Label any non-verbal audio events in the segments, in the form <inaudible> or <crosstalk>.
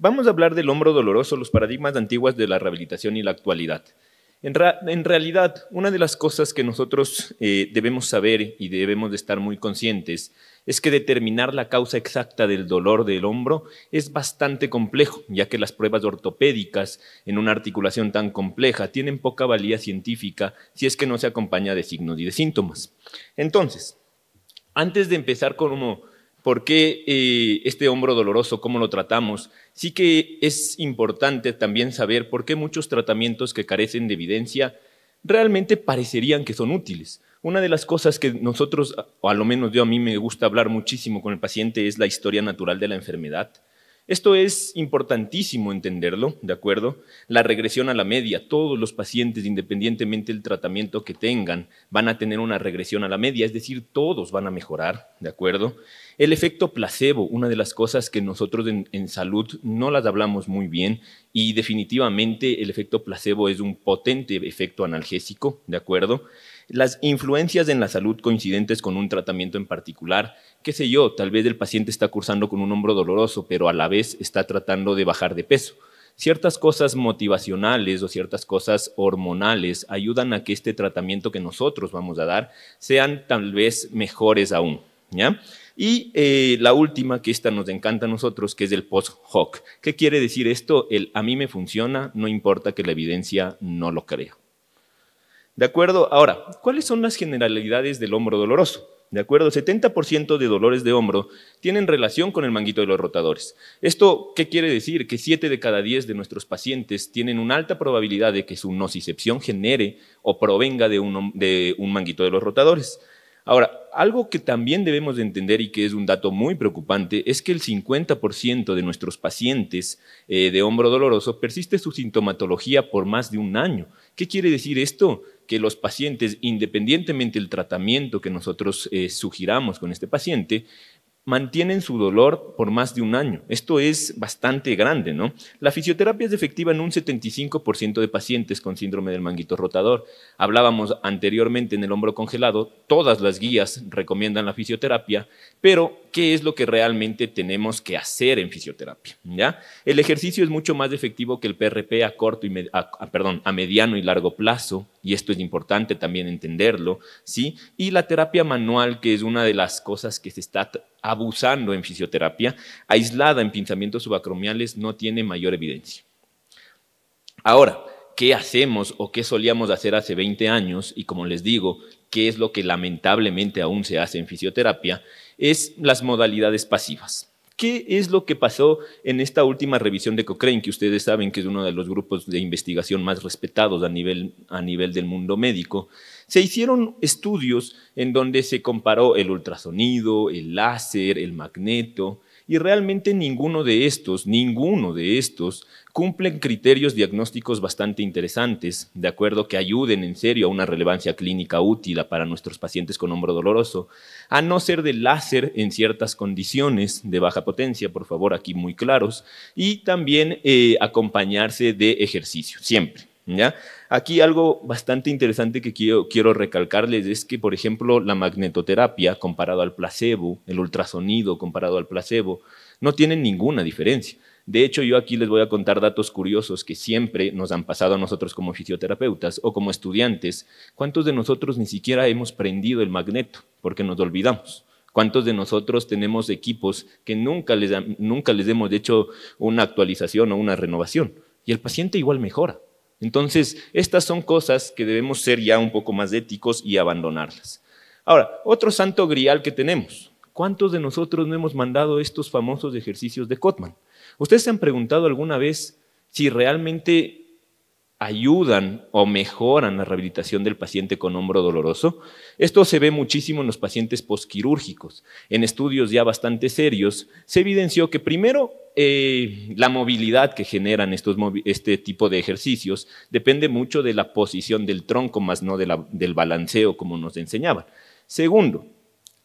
Vamos a hablar del hombro doloroso, los paradigmas antiguos de la rehabilitación y la actualidad. En, realidad, una de las cosas que nosotros eh, debemos saber y debemos estar muy conscientes es que determinar la causa exacta del dolor del hombro es bastante complejo, ya que las pruebas ortopédicas en una articulación tan compleja tienen poca valía científica si es que no se acompaña de signos y de síntomas. Entonces, antes de empezar con por qué eh, este hombro doloroso, cómo lo tratamos. Sí que es importante también saber por qué muchos tratamientos que carecen de evidencia realmente parecerían que son útiles. Una de las cosas que nosotros, o a lo menos yo a mí me gusta hablar muchísimo con el paciente, es la historia natural de la enfermedad. Esto es importantísimo entenderlo, ¿de acuerdo? La regresión a la media, todos los pacientes, independientemente del tratamiento que tengan, van a tener una regresión a la media, es decir, todos van a mejorar, ¿de acuerdo? El efecto placebo, una de las cosas que nosotros en, salud no las hablamos muy bien y definitivamente el efecto placebo es un potente efecto analgésico, ¿de acuerdo? las influencias en la salud coincidentes con un tratamiento en particular. Qué sé yo, tal vez el paciente está cursando con un hombro doloroso, pero a la vez está tratando de bajar de peso. Ciertas cosas motivacionales o ciertas cosas hormonales ayudan a que este tratamiento que nosotros vamos a dar sean tal vez mejores aún. Y eh, la última, que esta nos encanta a nosotros, que es el post-hoc. ¿Qué quiere decir esto? El a mí me funciona, no importa que la evidencia no lo crea. ¿De acuerdo? Ahora, ¿cuáles son las generalidades del hombro doloroso? ¿De acuerdo? 70% de dolores de hombro tienen relación con el manguito de los rotadores. ¿Esto qué quiere decir? Que 7 de cada 10 de nuestros pacientes tienen una alta probabilidad de que su nocicepción genere o provenga de un, de un manguito de los rotadores. Ahora, algo que también debemos de entender y que es un dato muy preocupante es que el 50% de nuestros pacientes eh, de hombro doloroso persiste su sintomatología por más de un año. ¿Qué quiere decir esto? Que los pacientes, independientemente del tratamiento que nosotros eh, sugiramos con este paciente, mantienen su dolor por más de un año. Esto es bastante grande, ¿no? La fisioterapia es efectiva en un 75% de pacientes con síndrome del manguito rotador. Hablábamos anteriormente en el hombro congelado, todas las guías recomiendan la fisioterapia, pero ¿qué es lo que realmente tenemos que hacer en fisioterapia? ¿Ya? El ejercicio es mucho más efectivo que el PRP a corto y perdón, a mediano y largo plazo, y esto es importante también entenderlo, ¿sí? Y la terapia manual, que es una de las cosas que se está abusando en fisioterapia, aislada en pinzamientos subacromiales, no tiene mayor evidencia. Ahora, ¿qué hacemos o qué solíamos hacer hace 20 años? Y como les digo, ¿qué es lo que lamentablemente aún se hace en fisioterapia? Es las modalidades pasivas. ¿Qué es lo que pasó en esta última revisión de Cochrane, que ustedes saben que es uno de los grupos de investigación más respetados a nivel, a nivel del mundo médico? Se hicieron estudios en donde se comparó el ultrasonido, el láser, el magneto, y realmente ninguno de estos, ninguno de estos, cumplen criterios diagnósticos bastante interesantes, de acuerdo que ayuden en serio a una relevancia clínica útil para nuestros pacientes con hombro doloroso, a no ser de láser en ciertas condiciones de baja potencia, por favor, aquí muy claros, y también eh, acompañarse de ejercicio, siempre. Aquí algo bastante interesante que quiero, recalcarles es que, por ejemplo, la magnetoterapia comparado al placebo, el ultrasonido comparado al placebo, no tienen ninguna diferencia. De hecho, yo aquí les voy a contar datos curiosos que siempre nos han pasado a nosotros como fisioterapeutas o como estudiantes. ¿Cuántos de nosotros ni siquiera hemos prendido el magneto porque nos olvidamos? ¿Cuántos de nosotros tenemos equipos que nunca les hemos hecho una actualización o una renovación? Y el paciente igual mejora. Entonces, estas son cosas que debemos ser ya un poco más éticos y abandonarlas. Ahora, otro santo grial que tenemos. ¿Cuántos de nosotros no hemos mandado estos famosos ejercicios de Kotman? ¿Ustedes se han preguntado alguna vez si realmente ayudan o mejoran la rehabilitación del paciente con hombro doloroso. Esto se ve muchísimo en los pacientes posquirúrgicos. En estudios ya bastante serios se evidenció que primero eh, la movilidad que generan este tipo de ejercicios depende mucho de la posición del tronco, más no del balanceo como nos enseñaban. Segundo,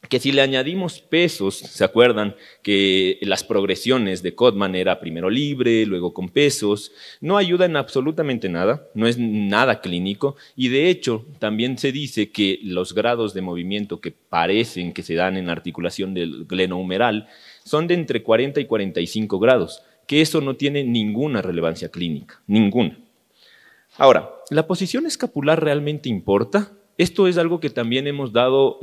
que si le añadimos pesos, ¿se acuerdan que las progresiones de Codman era primero libre, luego con pesos? No ayuda en absolutamente nada, no es nada clínico y de hecho también se dice que los grados de movimiento que parecen que se dan en la articulación del glenohumeral son de entre 40 y 45 grados, que eso no tiene ninguna relevancia clínica, ninguna. Ahora, ¿la posición escapular realmente importa? Esto es algo que también le hemos dado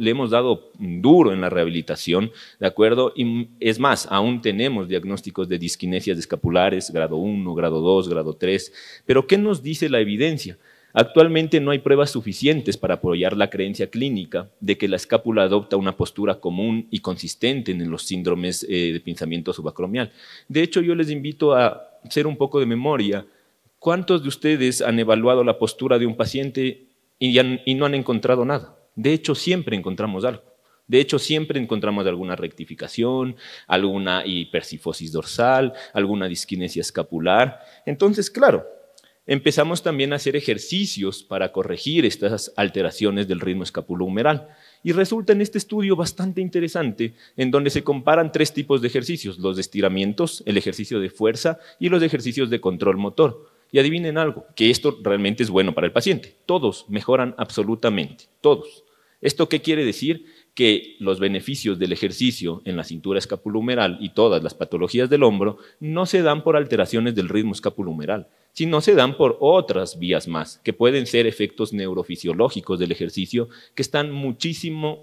duro en la rehabilitación, ¿de acuerdo? Y es más, aún tenemos diagnósticos de disquinesias escapulares, grado 1, grado 2, grado 3. Pero ¿qué nos dice la evidencia? Actualmente no hay pruebas suficientes para apoyar la creencia clínica de que la escápula adopta una postura común y consistente en los síndromes eh, de pinzamiento subacromial. De hecho, yo les invito a hacer un poco de memoria. ¿Cuántos de ustedes han evaluado la postura de un paciente y, no han encontrado nada. De hecho, siempre encontramos algo. De hecho, siempre encontramos alguna rectificación, alguna hipersifosis dorsal, alguna disquinesia escapular. Entonces, claro, empezamos también a hacer ejercicios para corregir estas alteraciones del ritmo escapulohumeral. Y resulta en este estudio bastante interesante, en donde se comparan tres tipos de ejercicios, los de estiramientos, el ejercicio de fuerza y los ejercicios de control motor. Y adivinen algo, que esto realmente es bueno para el paciente. Todos mejoran absolutamente, todos. ¿Esto qué quiere decir? Que los beneficios del ejercicio en la cintura escapulumeral y todas las patologías del hombro no se dan por alteraciones del ritmo escapulumeral, sino se dan por otras vías más, que pueden ser efectos neurofisiológicos del ejercicio, que están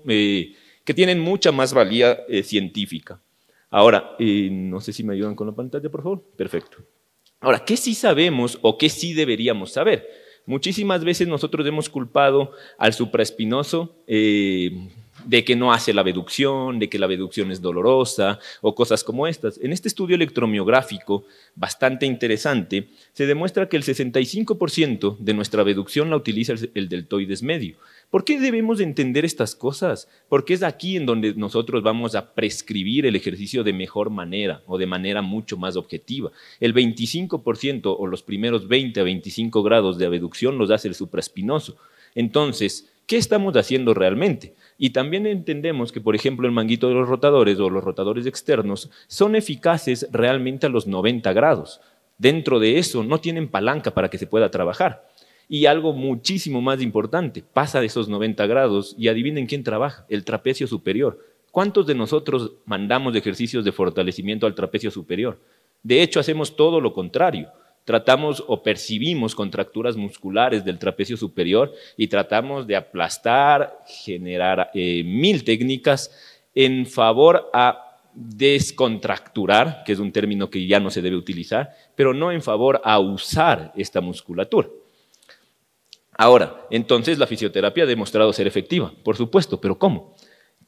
eh, tienen mucha más valía eh, científica. Ahora, eh, no sé si me ayudan con la pantalla, por favor. Perfecto. Ahora, ¿qué sí sabemos o qué sí deberíamos saber? Muchísimas veces nosotros hemos culpado al supraespinoso eh, de que no hace la abducción, de que la abducción es dolorosa o cosas como estas. En este estudio electromiográfico, bastante interesante, se demuestra que el 65% de nuestra abducción la utiliza el deltoides medio. ¿Por qué debemos entender estas cosas? Porque es aquí en donde nosotros vamos a prescribir el ejercicio de mejor manera o de manera mucho más objetiva. El 25% o los primeros 20 a 25 grados de abducción los hace el supraespinoso. Entonces, ¿qué estamos haciendo realmente? Y también entendemos que, por ejemplo, el manguito de los rotadores o los rotadores externos son eficaces realmente a los 90 grados. Dentro de eso no tienen palanca para que se pueda trabajar. Y algo muchísimo más importante, pasa de esos 90 grados y adivinen quién trabaja, el trapecio superior. ¿Cuántos de nosotros mandamos ejercicios de fortalecimiento al trapecio superior? De hecho, hacemos todo lo contrario. Tratamos o percibimos contracturas musculares del trapecio superior y tratamos de aplastar, generar eh, mil técnicas en favor a descontracturar, que es un término que ya no se debe utilizar, pero no en favor a usar esta musculatura. Ahora, entonces la fisioterapia ha demostrado ser efectiva, por supuesto, pero ¿cómo?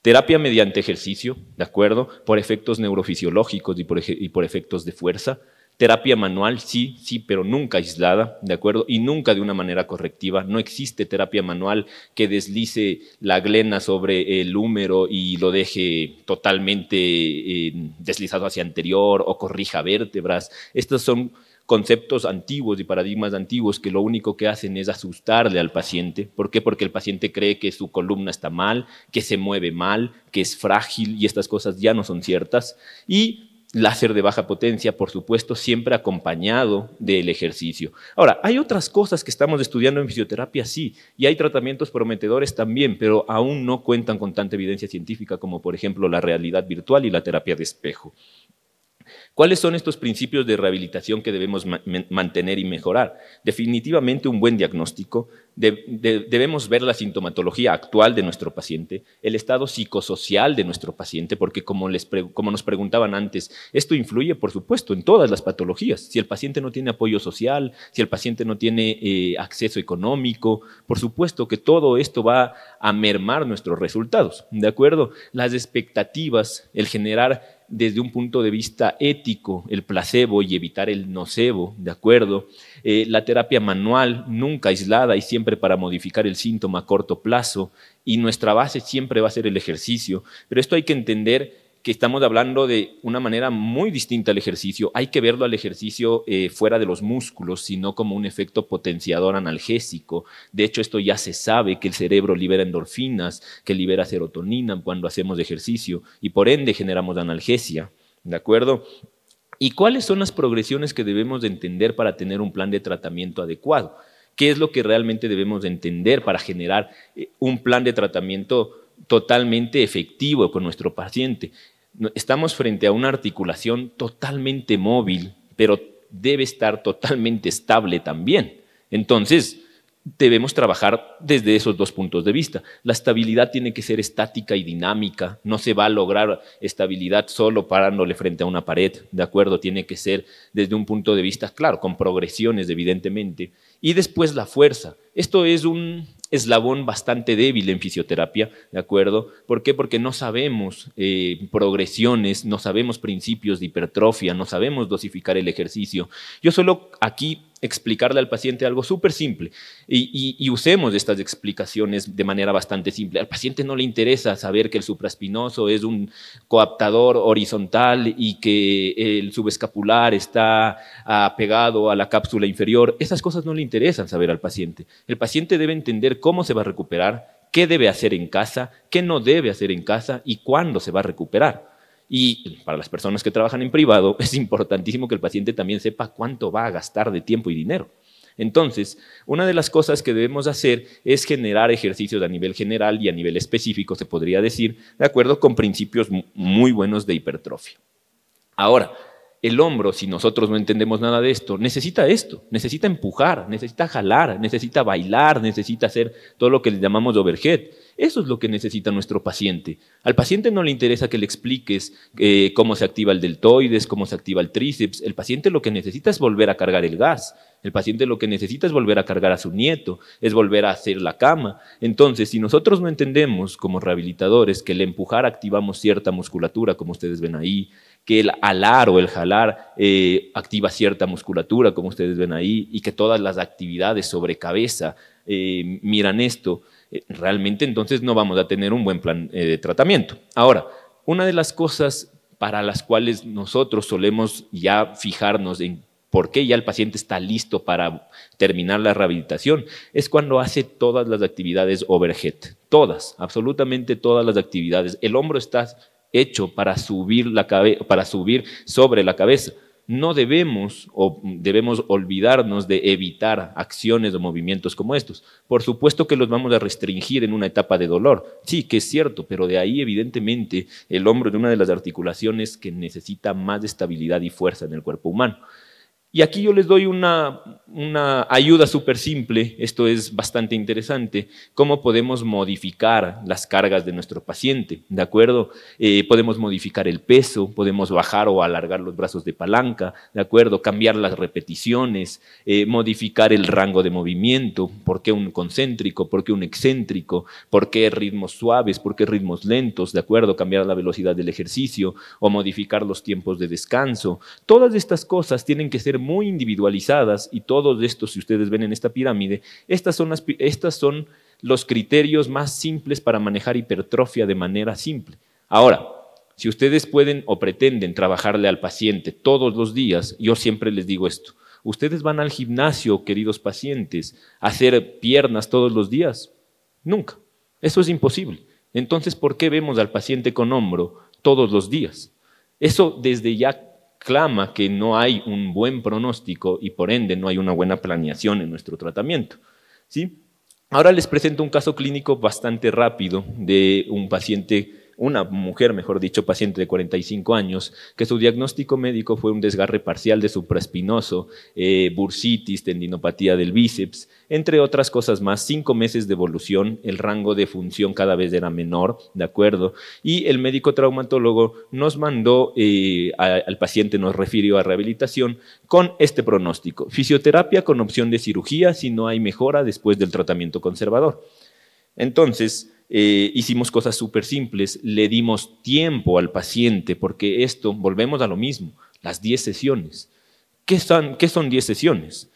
Terapia mediante ejercicio, ¿de acuerdo? Por efectos neurofisiológicos y por, efectos de fuerza. Terapia manual, sí, sí, pero nunca aislada, ¿de acuerdo? Y nunca de una manera correctiva. No existe terapia manual que deslice la glena sobre el húmero y lo deje totalmente eh, deslizado hacia anterior o corrija vértebras. Estas son conceptos antiguos y paradigmas antiguos que lo único que hacen es asustarle al paciente. ¿Por qué? Porque el paciente cree que su columna está mal, que se mueve mal, que es frágil y estas cosas ya no son ciertas. Y láser de baja potencia, por supuesto, siempre acompañado del ejercicio. Ahora, hay otras cosas que estamos estudiando en fisioterapia, sí, y hay tratamientos prometedores también, pero aún no cuentan con tanta evidencia científica como, por ejemplo, la realidad virtual y la terapia de espejo. ¿Cuáles son estos principios de rehabilitación que debemos mantener y mejorar? Definitivamente un buen diagnóstico. debemos ver la sintomatología actual de nuestro paciente, el estado psicosocial de nuestro paciente, porque como, nos preguntaban antes, esto influye, por supuesto, en todas las patologías. Si el paciente no tiene apoyo social, si el paciente no tiene eh, acceso económico, por supuesto que todo esto va a mermar nuestros resultados, ¿de acuerdo? Las expectativas, el generar desde un punto de vista ético el placebo y evitar el nocebo, ¿de acuerdo? Eh, la terapia manual, nunca aislada y siempre para modificar el síntoma a corto plazo, y nuestra base siempre va a ser el ejercicio, pero esto hay que entender que estamos hablando de una manera muy distinta al ejercicio. Hay que verlo al ejercicio eh, fuera de los músculos, sino como un efecto potenciador analgésico. De hecho, esto ya se sabe que el cerebro libera endorfinas, que libera serotonina cuando hacemos ejercicio y por ende generamos analgesia. ¿De acuerdo? ¿Y cuáles son las progresiones que debemos de entender para tener un plan de tratamiento adecuado? ¿Qué es lo que realmente debemos de entender para generar eh, un plan de tratamiento totalmente efectivo con nuestro paciente. Estamos frente a una articulación totalmente móvil, pero debe estar totalmente estable también. Entonces, debemos trabajar desde esos dos puntos de vista. La estabilidad tiene que ser estática y dinámica, no se va a lograr estabilidad solo parándole frente a una pared, ¿de acuerdo? Tiene que ser desde un punto de vista, claro, con progresiones, evidentemente. Y después la fuerza. Esto es un eslabón bastante débil en fisioterapia, ¿de acuerdo? ¿Por qué? Porque no sabemos eh, progresiones, no sabemos principios de hipertrofia, no sabemos dosificar el ejercicio. Yo solo aquí explicarle al paciente algo súper simple y, usemos estas explicaciones de manera bastante simple. Al paciente no le interesa saber que el supraespinoso es un coaptador horizontal y que el subescapular está pegado a la cápsula inferior. Esas cosas no le interesan saber al paciente. El paciente debe entender cómo se va a recuperar, qué debe hacer en casa, qué no debe hacer en casa y cuándo se va a recuperar. Y para las personas que trabajan en privado, <laughs> es importantísimo que el paciente también sepa cuánto va a gastar de tiempo y dinero. Entonces, una de las cosas que debemos hacer es generar ejercicios a nivel general y a nivel específico, se podría decir, de acuerdo con principios muy buenos de hipertrofia. Ahora, el hombro, si nosotros no entendemos nada de esto, necesita esto, necesita empujar, necesita jalar, necesita bailar, necesita hacer todo lo que le llamamos overhead. Eso es lo que necesita nuestro paciente. Al paciente no le interesa que le expliques eh, cómo se activa el deltoides, cómo se activa el tríceps. El paciente lo que necesita es volver a cargar el gas. El paciente lo que necesita es volver a cargar a su nieto, es volver a hacer la cama. Entonces, si nosotros no entendemos como rehabilitadores que el empujar activamos cierta musculatura, como ustedes ven ahí, que el alar o el jalar eh, activa cierta musculatura, como ustedes ven ahí, y que todas las actividades sobre cabeza eh, miran esto, eh, realmente entonces no vamos a tener un buen plan de tratamiento. Ahora, una de las cosas para las cuales nosotros solemos ya fijarnos en por qué ya el paciente está listo para terminar la rehabilitación, es cuando hace todas las actividades overhead, todas, absolutamente todas las actividades. El hombro está hecho para subir, para subir sobre la cabeza. No debemos o debemos olvidarnos de evitar acciones o movimientos como estos. Por supuesto que los vamos a restringir en una etapa de dolor. Sí, que es cierto, pero de ahí evidentemente el hombro es una de las articulaciones que necesita más estabilidad y fuerza en el cuerpo humano. Y aquí yo les doy una, ayuda súper simple, esto es bastante interesante, cómo podemos modificar las cargas de nuestro paciente, ¿de acuerdo? Eh, podemos modificar el peso, podemos bajar o alargar los brazos de palanca, ¿de acuerdo? Cambiar las repeticiones, eh, modificar el rango de movimiento, por qué un concéntrico, por qué un excéntrico, por qué ritmos suaves, por qué ritmos lentos, ¿de acuerdo? Cambiar la velocidad del ejercicio o modificar los tiempos de descanso. Todas estas cosas tienen que ser muy individualizadas y todos estos, si ustedes ven en esta pirámide, estas son, estas son los criterios más simples para manejar hipertrofia de manera simple. Ahora, si ustedes pueden o pretenden trabajarle al paciente todos los días, yo siempre les digo esto, ustedes van al gimnasio, queridos pacientes, a hacer piernas todos los días. Nunca. Eso es imposible. Entonces, ¿por qué vemos al paciente con hombro todos los días? Eso desde ya clama que no hay un buen pronóstico y por ende no hay una buena planeación en nuestro tratamiento. ¿sí? Ahora les presento un caso clínico bastante rápido de un paciente una mujer, mejor dicho, paciente de 45 años, que su diagnóstico médico fue un desgarre parcial de supraespinoso, eh, bursitis, tendinopatía del bíceps, entre otras cosas más, cinco meses de evolución, el rango de función cada vez era menor, ¿de acuerdo? Y el médico traumatólogo nos mandó, eh, al paciente nos refirió a rehabilitación con este pronóstico, fisioterapia con opción de cirugía si no hay mejora después del tratamiento conservador. Entonces, eh, hicimos cosas súper simples, le dimos tiempo al paciente, porque esto, volvemos a lo mismo, las 10 sesiones. ¿Qué son, qué son 10 sesiones?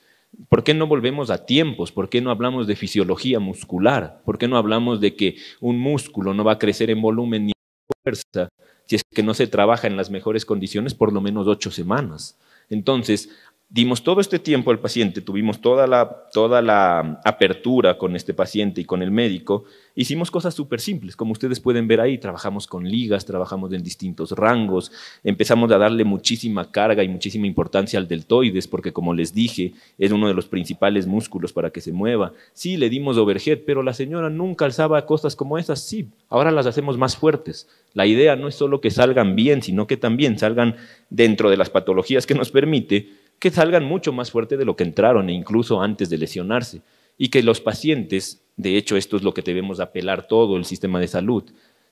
¿Por qué no volvemos a tiempos? ¿Por qué no hablamos de fisiología muscular? ¿Por qué no hablamos de que un músculo no va a crecer en volumen ni en fuerza si es que no se trabaja en las mejores condiciones por lo menos ocho semanas? Entonces, Dimos todo este tiempo al paciente, tuvimos toda la, toda la apertura con este paciente y con el médico. Hicimos cosas súper simples, como ustedes pueden ver ahí, trabajamos con ligas, trabajamos en distintos rangos, empezamos a darle muchísima carga y muchísima importancia al deltoides, porque como les dije, es uno de los principales músculos para que se mueva. Sí, le dimos overhead, pero la señora nunca alzaba cosas como esas, sí, ahora las hacemos más fuertes. La idea no es solo que salgan bien, sino que también salgan dentro de las patologías que nos permite que salgan mucho más fuerte de lo que entraron, e incluso antes de lesionarse, y que los pacientes, de hecho esto es lo que debemos apelar todo el sistema de salud,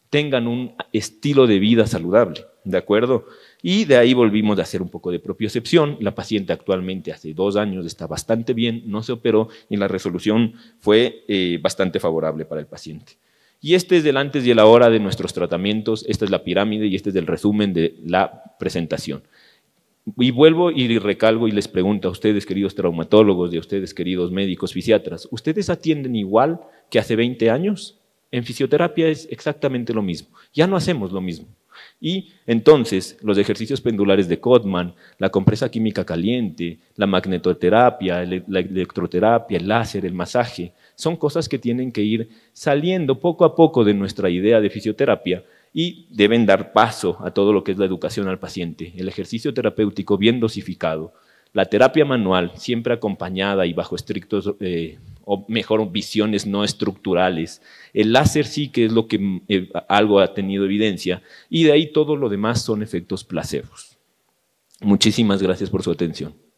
tengan un estilo de vida saludable, ¿de acuerdo? Y de ahí volvimos a hacer un poco de propiocepción. La paciente actualmente hace dos años está bastante bien, no se operó y la resolución fue eh, bastante favorable para el paciente. Y este es el antes y el ahora de nuestros tratamientos, esta es la pirámide y este es el resumen de la presentación. Y vuelvo y recalgo y les pregunto a ustedes, queridos traumatólogos, y a ustedes, queridos médicos, fisiatras, ¿ustedes atienden igual que hace 20 años? En fisioterapia es exactamente lo mismo. Ya no hacemos lo mismo. Y entonces los ejercicios pendulares de Codman la compresa química caliente, la magnetoterapia, e-, la electroterapia, el láser, el masaje, son cosas que tienen que ir saliendo poco a poco de nuestra idea de fisioterapia y deben dar paso a todo lo que es la educación al paciente, el ejercicio terapéutico bien dosificado, la terapia manual siempre acompañada y bajo estrictos, eh, o mejor, visiones no estructurales, el láser sí que es lo que eh, algo ha tenido evidencia, y de ahí todo lo demás son efectos placebos. Muchísimas gracias por su atención.